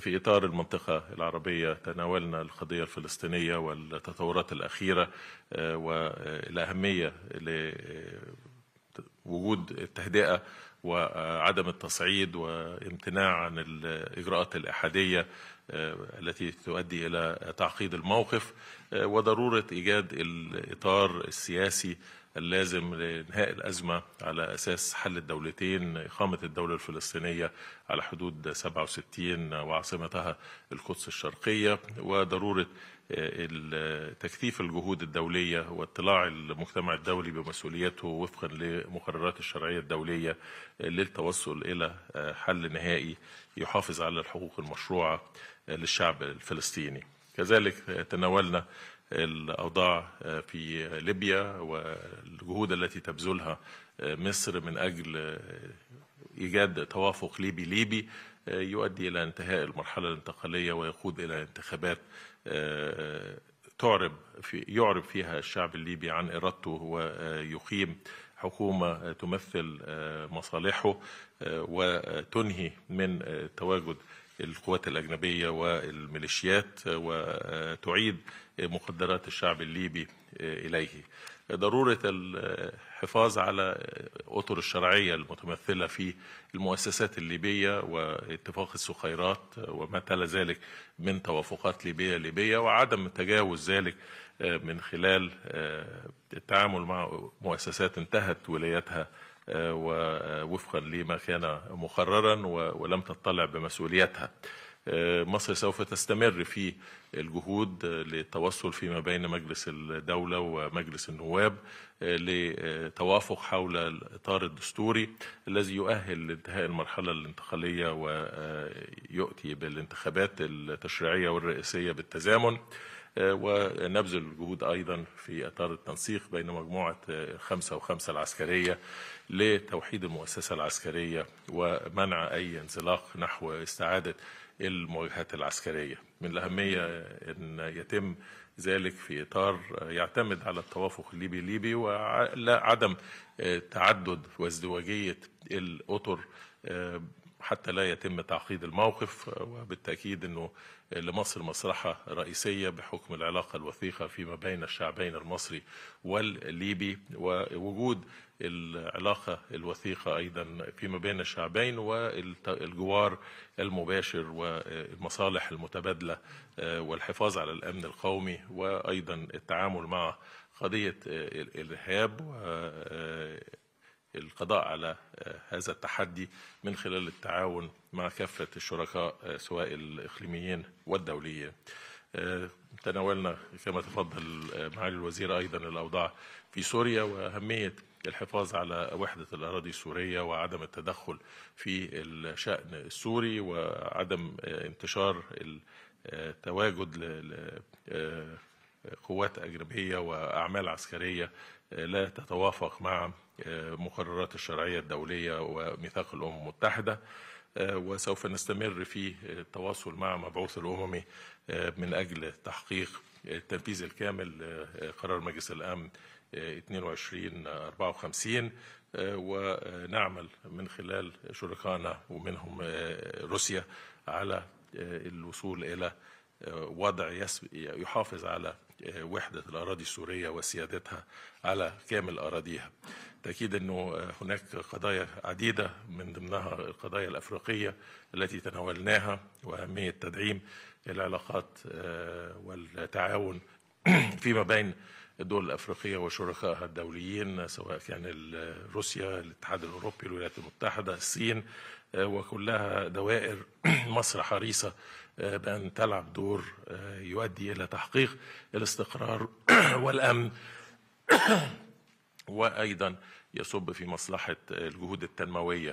في إطار المنطقة العربية تناولنا القضية الفلسطينية والتطورات الأخيرة آه، والأهمية لوجود التهدئة وعدم التصعيد وامتناع عن الإجراءات الإحادية آه، التي تؤدي إلى تعقيد الموقف آه، وضرورة إيجاد الإطار السياسي اللازم لإنهاء الأزمة على أساس حل الدولتين إقامة الدولة الفلسطينية على حدود 67 وعاصمتها القدس الشرقية وضرورة آه، تكثيف الجهود الدولية واطلاع المجتمع الدولي بمسؤوليته وفقا لمقررات الشرعية الدولية للتوصل إلى حل نهائي يحافظ على الحقوق المشروعة للشعب الفلسطيني كذلك تناولنا الأوضاع في ليبيا والجهود التي تبذلها مصر من أجل إيجاد توافق ليبي ليبي يؤدي إلى انتهاء المرحلة الانتقالية ويقود إلى انتخابات آه، تعرب في يعرب فيها الشعب الليبي عن إرادته ويقيم حكومة تمثل آه، مصالحه آه، وتنهي من تواجد القوات الأجنبية والميليشيات وتعيد مقدرات الشعب الليبي إليه ضرورة الحفاظ على أطر الشرعية المتمثلة في المؤسسات الليبية واتفاق السخيرات وما تلا ذلك من توافقات ليبية ليبية وعدم تجاوز ذلك من خلال التعامل مع مؤسسات انتهت ولايتها ووفقا لما كان مقررا ولم تطلع بمسؤوليتها مصر سوف تستمر في الجهود للتوصل فيما بين مجلس الدولة ومجلس النواب لتوافق حول الإطار الدستوري الذي يؤهل لانتهاء المرحلة الانتقالية ويؤتي بالانتخابات التشريعية والرئيسية بالتزامن ونبذل الجهود أيضا في إطار التنسيق بين مجموعة خمسة وخمسة العسكرية لتوحيد المؤسسة العسكرية ومنع أي انزلاق نحو استعادة المواجهات العسكرية من الأهمية أن يتم ذلك في إطار يعتمد على التوافق الليبي الليبي وعدم تعدد وازدواجية الأطر حتى لا يتم تعقيد الموقف وبالتأكيد أنه لمصر مصلحة رئيسية بحكم العلاقة الوثيقة فيما بين الشعبين المصري والليبي ووجود العلاقة الوثيقة أيضا فيما بين الشعبين والجوار المباشر والمصالح المتبادلة آه، والحفاظ على الأمن القومي وأيضا التعامل مع قضية الإرهاب القضاء على آه، هذا التحدي من خلال التعاون مع كافة الشركاء آه، سواء الإقليميين والدوليين آه، تناولنا كما تفضل معالي الوزير أيضا الأوضاع في سوريا وأهمية الحفاظ على وحدة الأراضي السورية وعدم التدخل في الشأن السوري وعدم انتشار التواجد قوات أجنبية وأعمال عسكرية آه، لا تتوافق مع آه، مقررات الشرعية الدولية وميثاق الأمم المتحدة آه، وسوف نستمر في التواصل مع مبعوث الأممي من أجل تحقيق التنفيذ الكامل لقرار مجلس الأمن 2254 ونعمل من خلال شركائنا ومنهم روسيا على الوصول إلى وضع يحافظ على وحدة الأراضي السورية وسيادتها على كامل أراضيها تأكيد أنه هناك قضايا عديدة من ضمنها القضايا الأفريقية التي تناولناها وأهمية تدعيم العلاقات آه، والتعاون فيما بين الدول الافريقيه وشركائها الدوليين سواء كان روسيا الاتحاد الاوروبي الولايات المتحده الصين آه، وكلها دوائر مصر حريصه آه، بان تلعب دور آه، يؤدي الى تحقيق الاستقرار والامن وايضا يصب في مصلحه الجهود التنمويه